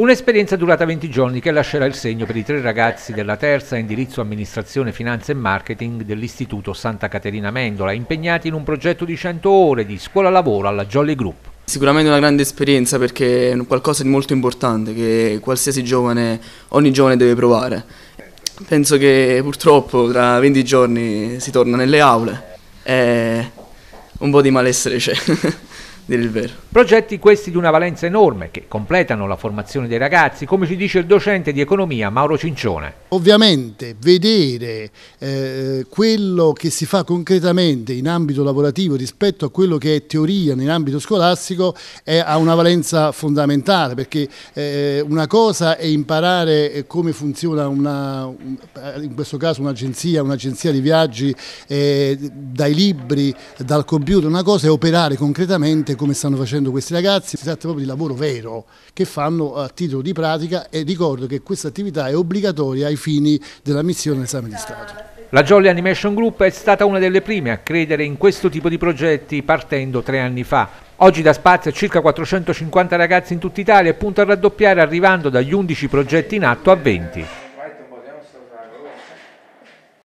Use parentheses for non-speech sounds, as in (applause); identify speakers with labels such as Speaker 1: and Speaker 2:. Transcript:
Speaker 1: Un'esperienza durata 20 giorni che lascerà il segno per i tre ragazzi della terza indirizzo amministrazione finanza e marketing dell'Istituto Santa Caterina Mendola, impegnati in un progetto di 100 ore di scuola lavoro alla Jolly Group. Sicuramente una grande esperienza perché è qualcosa di molto
Speaker 2: importante che qualsiasi giovane, ogni giovane deve provare. Penso che purtroppo tra 20 giorni si torna nelle aule e un po' di
Speaker 1: malessere c'è. (laughs) dire vero. Progetti questi di una valenza enorme che completano la formazione dei ragazzi, come ci dice il docente di economia Mauro Cincione.
Speaker 3: Ovviamente vedere eh, quello che si fa concretamente in ambito lavorativo rispetto a quello che è teoria in ambito scolastico è, ha una valenza fondamentale perché eh, una cosa è imparare eh, come funziona una, eh, in questo caso un'agenzia, un'agenzia di viaggi eh, dai libri, dal computer, una cosa è operare concretamente come stanno facendo questi ragazzi, si tratta proprio di lavoro vero che fanno a titolo di pratica e ricordo che questa attività è obbligatoria ai fini della missione all'esame di Stato.
Speaker 1: La Jolly Animation Group è stata una delle prime a credere in questo tipo di progetti partendo tre anni fa. Oggi da spazio a circa 450 ragazzi in tutta Italia e punta a raddoppiare arrivando dagli 11 progetti in atto a 20.